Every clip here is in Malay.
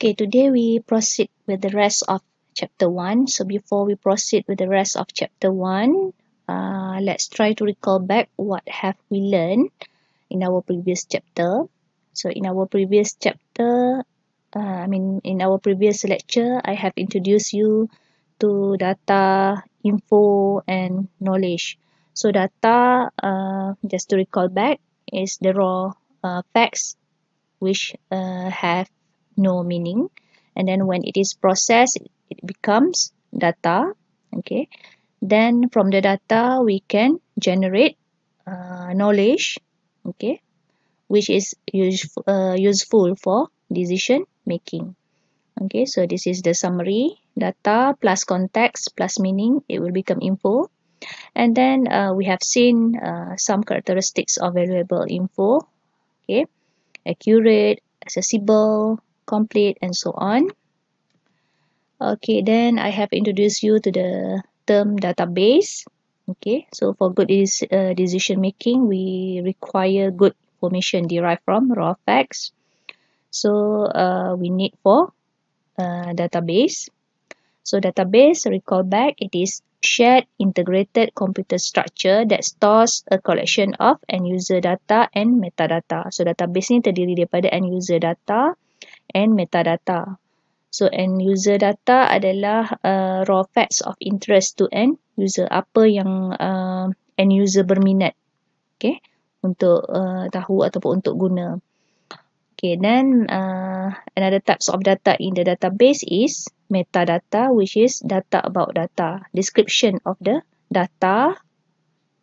Okay, today we proceed with the rest of chapter 1. So before we proceed with the rest of chapter 1, uh, let's try to recall back what have we learned in our previous chapter. So in our previous chapter, uh, I mean in our previous lecture, I have introduced you to data, info and knowledge. So data, uh, just to recall back, is the raw uh, facts which uh, have no meaning. And then when it is processed, it becomes data. Okay. Then from the data, we can generate uh, knowledge. Okay. Which is use, uh, useful for decision making. Okay. So this is the summary. Data plus context plus meaning, it will become info. And then uh, we have seen uh, some characteristics of valuable info. Okay. Accurate, accessible, complete and so on. Okay, then I have introduced you to the term database. Okay, so for good is, uh, decision making, we require good information derived from raw facts. So uh, we need for uh, database. So database, recall back, it is shared integrated computer structure that stores a collection of end user data and metadata. So database ni terdiri daripada end user data, data, and metadata. So, end user data adalah uh, raw facts of interest to end user. Apa yang uh, end user berminat okay, untuk uh, tahu ataupun untuk guna. Okay, then uh, another types of data in the database is metadata which is data about data. Description of the data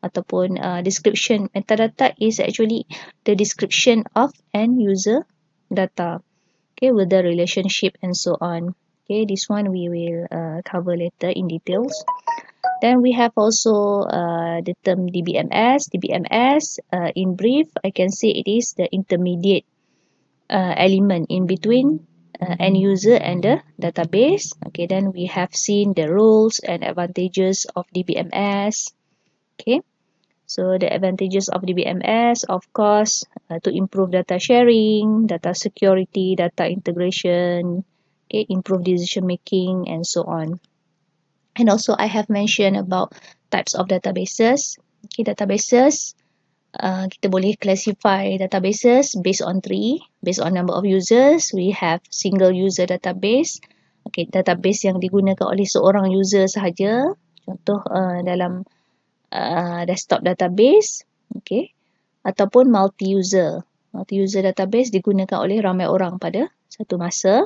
ataupun uh, description metadata is actually the description of end user data. Data okay, with the relationship and so on. Okay, this one we will uh, cover later in details. Then we have also uh, the term DBMS. DBMS, uh, in brief, I can say it is the intermediate uh, element in between uh, end user and the database. Okay, then we have seen the roles and advantages of DBMS. Okay. So the advantages of DBMS, of course, uh, to improve data sharing, data security, data integration, okay, improve decision making, and so on. And also, I have mentioned about types of databases. Okay, databases, uh, kita boleh classify databases based on three, based on number of users. We have single user database. Okay, database yang digunakan oleh seorang user sahaja. Contoh uh, dalam Uh, desktop database okey, ataupun multi-user. Multi-user database digunakan oleh ramai orang pada satu masa.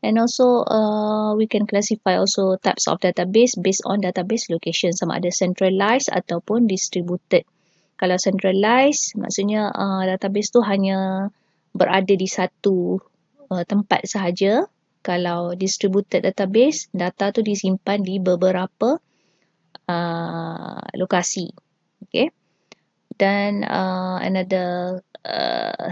And also, uh, we can classify also types of database based on database location. Sama ada centralized ataupun distributed. Kalau centralized, maksudnya uh, database tu hanya berada di satu uh, tempat sahaja. Kalau distributed database, data tu disimpan di beberapa uh, lokasi. Okay. Then uh, another uh,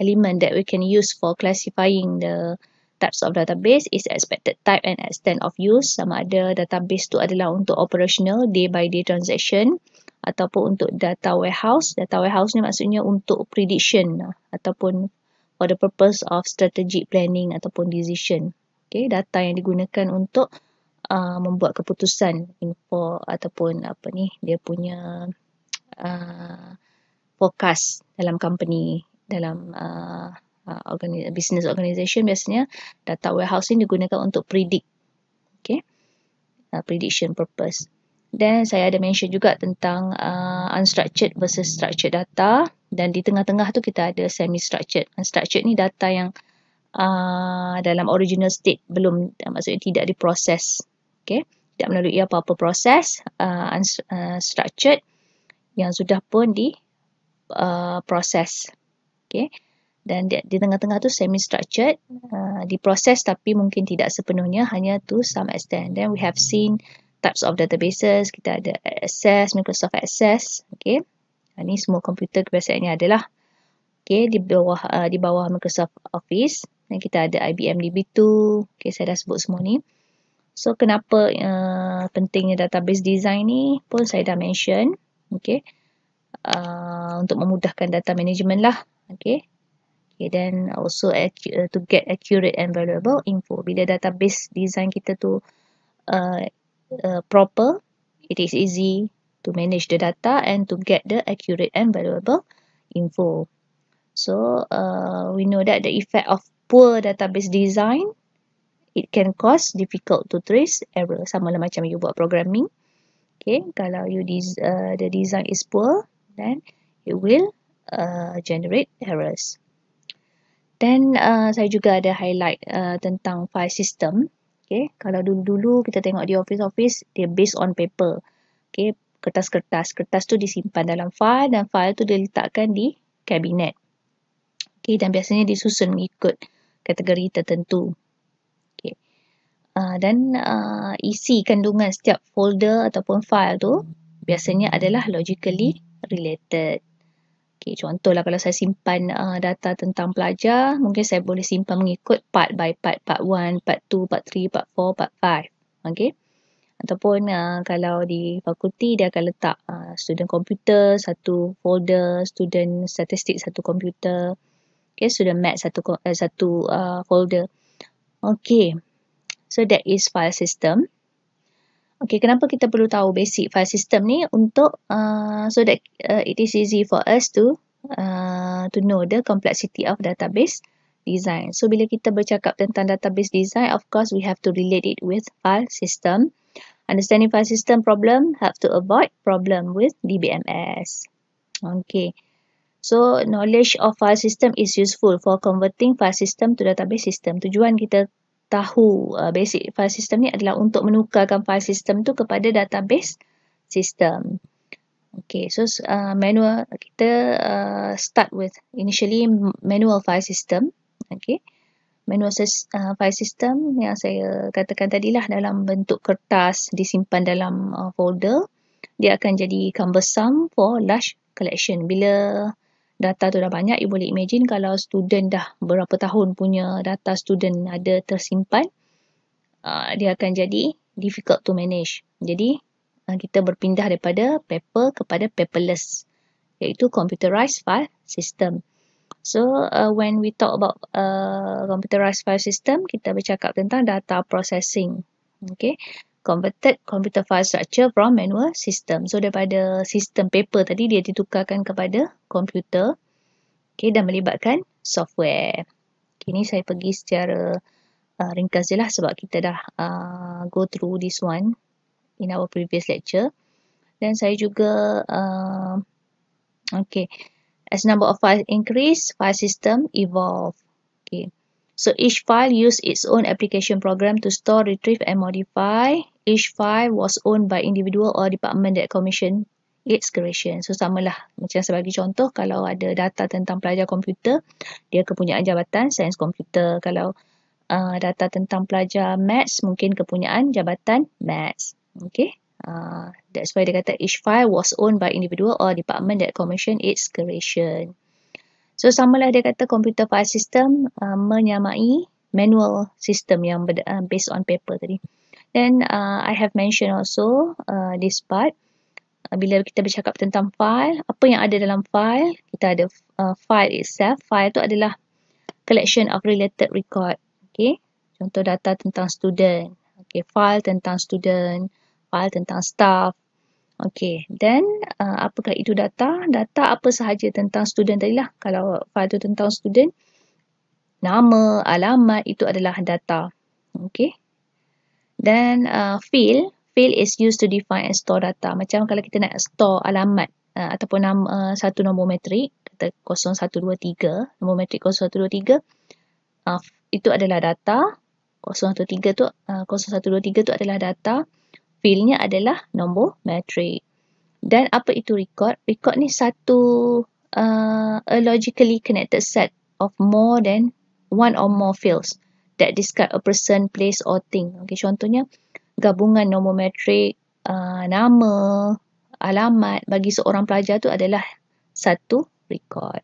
element that we can use for classifying the types of database is expected type and extent of use. Sama ada database tu adalah untuk operational day by day transaction ataupun untuk data warehouse. Data warehouse ni maksudnya untuk prediction ataupun for the purpose of strategic planning ataupun decision. Okay, data yang digunakan untuk uh, membuat keputusan info ataupun apa ni dia punya uh, fokus dalam company dalam uh, uh organi- business organisation biasanya data warehouse ini digunakan untuk predict okay uh, prediction purpose dan saya ada mention juga tentang uh, unstructured versus structured data dan di tengah-tengah tu kita ada semi-structured. Unstructured ni data yang uh, dalam original state belum maksudnya tidak diproses okay, tidak melalui apa-apa proses uh, unstructured uh, yang sudah pun di uh, proses, okay. Dan di, di tengah-tengah tu semi-structured, uh, proses tapi mungkin tidak sepenuhnya, hanya to some extent. Then we have seen types of databases, kita ada Access, Microsoft Access, okay. Nah, uh, ini semua komputer kebiasaannya adalah, okay, di bawah uh, di bawah Microsoft Office. Dan kita ada IBM DB2, okay, saya dah sebut semua ni. So kenapa uh, pentingnya database design ni pun saya dah mention. Okay. Uh, eh, untuk memudahkan data management lah. Okay. Okay then also uh, to get accurate and valuable info. Bila database design kita tu uh, uh, proper, it is easy to manage the data and to get the accurate and valuable info. So uh, we know that the effect of poor database design it can cause difficult to trace error. Sama lah macam you buat programming. Okay, kalau you des- uh, the design is poor, then it will uh, generate errors. Then uh, saya juga ada highlight uh, tentang file system. Okay, kalau dulu-dulu kita tengok di office-office, dia based on paper. Okay, kertas-kertas. Kertas tu disimpan dalam file dan file tu diletakkan di kabinet. Okay, dan biasanya disusun ikut kategori tertentu. Ah, dan uh, isi kandungan setiap folder ataupun file tu biasanya hmm. adalah logically related. Okay, contohlah kalau saya simpan uh, data tentang pelajar, mungkin saya boleh simpan mengikut part by part, part 1, part 2, part 3, part 4, part 5. Okay. Ataupun uh, kalau di fakulti, dia akan letak uh, student computer satu folder, student statistik satu komputer, okay, student math satu, uh, satu uh, folder. Okay. So that is file system. Okay, kenapa kita perlu tahu basic file system ni untuk uh, so that uh, it is easy for us to uh, to know the complexity of database design. So bila kita bercakap tentang database design, of course we have to relate it with file system. Understanding file system problem have to avoid problem with DBMS. Okay. So, knowledge of file system is useful for converting file system to database system. Tujuan kita tahu uh, basic file system ni adalah untuk menukarkan file system tu kepada database system. Okay, so uh, manual kita uh, start with initially manual file system. Okay, manual uh, file system yang saya katakan tadi lah dalam bentuk kertas disimpan dalam uh, folder. Dia akan jadi cumbersome for large collection. Bila data tu dah banyak, you boleh imagine kalau student dah berapa tahun punya data student ada tersimpan, uh, dia akan jadi difficult to manage. Jadi, uh, kita berpindah daripada paper kepada paperless, iaitu computerized file system. So, uh, when we talk about uh, computerized file system, kita bercakap tentang data processing. Okay, converted computer file structure from manual system. So daripada sistem paper tadi dia ditukarkan kepada komputer. Okey dan melibatkan software. Okay, saya pergi secara uh, ringkas je lah sebab kita dah uh, go through this one in our previous lecture. Dan saya juga, uh, okay, as number of file increase, file system evolve. Okay. So each file use its own application program to store, retrieve and modify H5 was owned by individual or department that commission its creation. So, samalah. Macam sebagai contoh, kalau ada data tentang pelajar komputer, dia kepunyaan jabatan sains komputer. Kalau uh, data tentang pelajar maths, mungkin kepunyaan jabatan maths. Okay. Uh, that's why dia kata H5 was owned by individual or department that commission its creation. So, samalah dia kata computer file system uh, menyamai manual system yang uh, based on paper tadi. Then uh, I have mentioned also uh, this part. Uh, bila kita bercakap tentang file, apa yang ada dalam file, kita ada uh, file itself. File itu adalah collection of related record. Okay. Contoh data tentang student. Okay. File tentang student. File tentang staff. Okay. Then, uh, apakah itu data? Data apa sahaja tentang student tadi lah. Kalau file itu tentang student, nama, alamat, itu adalah data. Okay. Dan uh, fill, fill is used to define and store data. Macam kalau kita nak store alamat uh, ataupun nama, uh, satu nombor metrik, kata 0123, nombor metrik 0123, uh, itu adalah data. 0123 tu, uh, 0123 tu adalah data. Fillnya adalah nombor metrik. Dan apa itu record? Record ni satu uh, a logically connected set of more than one or more fields that describe a person, place or thing. Okay, contohnya gabungan nombor uh, nama, alamat bagi seorang pelajar tu adalah satu record.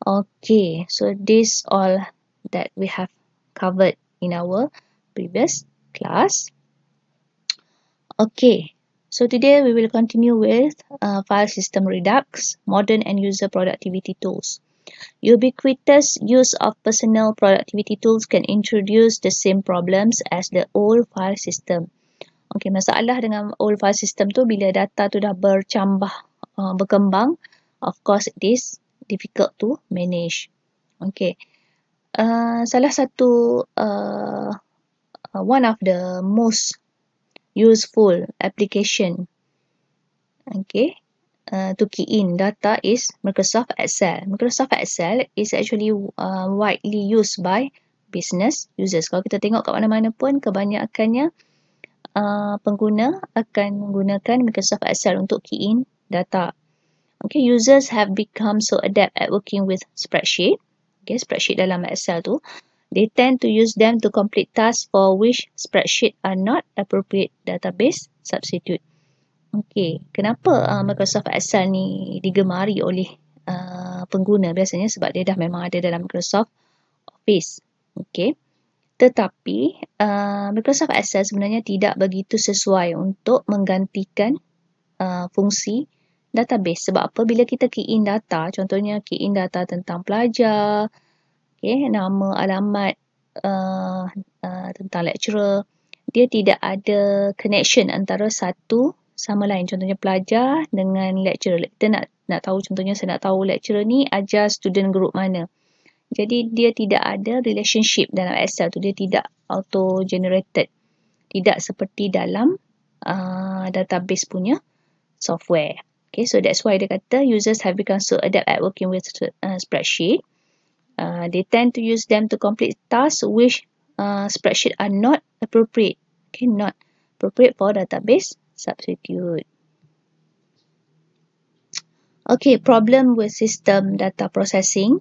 Okay, so this all that we have covered in our previous class. Okay, so today we will continue with uh, file system redux, modern and user productivity tools. Ubiquitous use of personal productivity tools can introduce the same problems as the old file system. Okay, masalah dengan old file system tu bila data tu dah bercambah, uh, berkembang, of course it is difficult to manage. Okay, uh, salah satu, uh, uh, one of the most useful application, okay, Uh, to key in data is Microsoft Excel. Microsoft Excel is actually uh, widely used by business users. Kalau kita tengok kat mana-mana pun kebanyakannya uh, pengguna akan menggunakan Microsoft Excel untuk key in data. Okay, users have become so adept at working with spreadsheet. Okay, spreadsheet dalam Excel tu. They tend to use them to complete tasks for which spreadsheet are not appropriate database substitute. Okey, kenapa uh, Microsoft Excel ni digemari oleh uh, pengguna biasanya sebab dia dah memang ada dalam Microsoft Office. Okey. Tetapi uh, Microsoft Excel sebenarnya tidak begitu sesuai untuk menggantikan uh, fungsi database. Sebab apa? Bila kita key in data, contohnya key in data tentang pelajar, okay, nama, alamat, uh, uh, tentang lecturer, dia tidak ada connection antara satu sama lain. Contohnya pelajar dengan lecturer. Kita nak, nak tahu contohnya saya nak tahu lecturer ni ajar student group mana. Jadi dia tidak ada relationship dalam Excel tu. Dia tidak auto-generated. Tidak seperti dalam uh, database punya software. Okay, so that's why dia kata users have become so adept at working with uh, spreadsheet. Uh, they tend to use them to complete tasks which uh, spreadsheet are not appropriate. Okay, not appropriate for database substitute. Okay, problem with system data processing.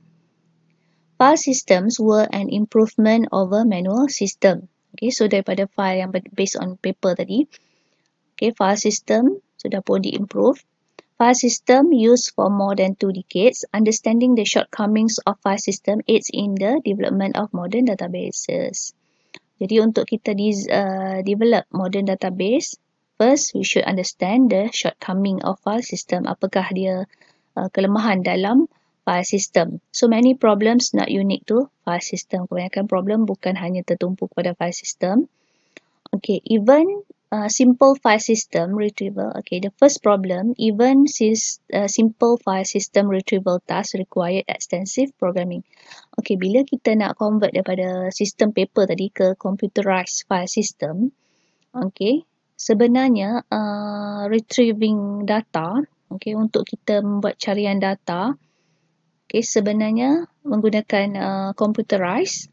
File systems were an improvement over manual system. Okay, so daripada file yang based on paper tadi. Okay, file system sudah pun diimprove. File system used for more than two decades. Understanding the shortcomings of file system aids in the development of modern databases. Jadi untuk kita uh, develop modern database, first we should understand the shortcoming of file system apakah dia uh, kelemahan dalam file system so many problems not unique to file system kebanyakan problem bukan hanya tertumpu kepada file system okay even uh, simple file system retrieval okay the first problem even sis, uh, simple file system retrieval task required extensive programming okay bila kita nak convert daripada sistem paper tadi ke computerized file system okay sebenarnya uh, retrieving data okay untuk kita membuat carian data okay sebenarnya menggunakan uh, computerized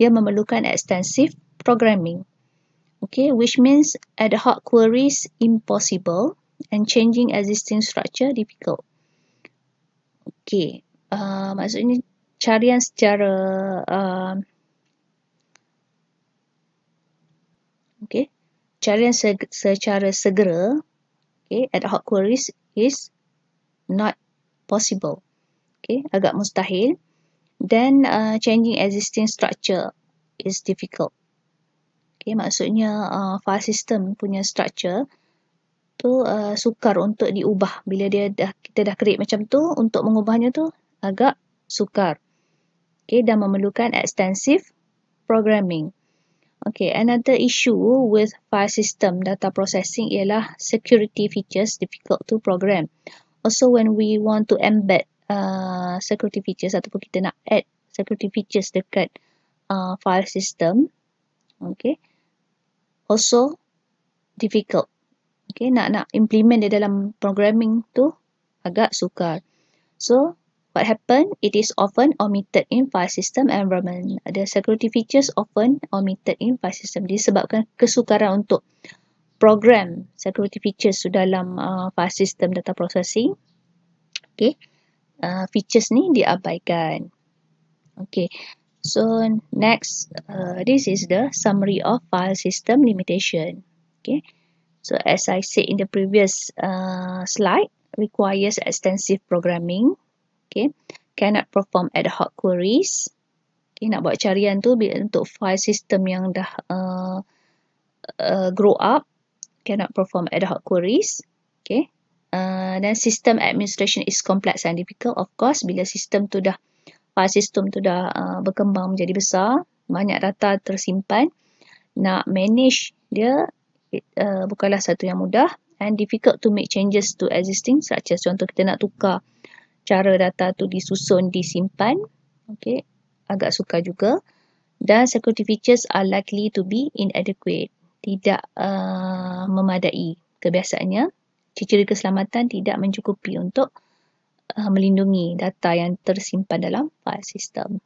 dia memerlukan extensive programming okay which means ad hoc queries impossible and changing existing structure difficult okay uh, maksudnya carian secara uh, okay cara yang seg- secara segera, okay, ad hoc queries is not possible. Okay, agak mustahil. Then uh, changing existing structure is difficult. Okay, maksudnya uh, file system punya structure tu uh, sukar untuk diubah bila dia dah kita dah create macam tu untuk mengubahnya tu agak sukar. Okay, dan memerlukan extensive programming. Okay, another issue with file system data processing ialah security features difficult to program. Also, when we want to embed uh, security features ataupun kita nak add security features dekat uh, file system, okay, also difficult. Okay, nak nak implement dia dalam programming tu agak sukar. So, What happen? It is often omitted in file system environment. The security features often omitted in file system. Disebabkan kesukaran untuk program security features dalam uh, file system data processing. Okay. Uh, features ni diabaikan. Okay. So, next. Uh, this is the summary of file system limitation. Okay. So, as I said in the previous uh, slide, requires extensive programming okay cannot perform ad hoc queries okay nak buat carian tu bila untuk file system yang dah uh, uh, grow up cannot perform ad hoc queries okay uh, then system administration is complex and difficult of course bila sistem tu dah file system tu dah uh, berkembang menjadi besar banyak data tersimpan nak manage dia it, uh, bukanlah satu yang mudah and difficult to make changes to existing structures contoh kita nak tukar cara data tu disusun, disimpan. Okay, agak suka juga. Dan security features are likely to be inadequate. Tidak uh, memadai kebiasaannya. ciri keselamatan tidak mencukupi untuk uh, melindungi data yang tersimpan dalam file sistem.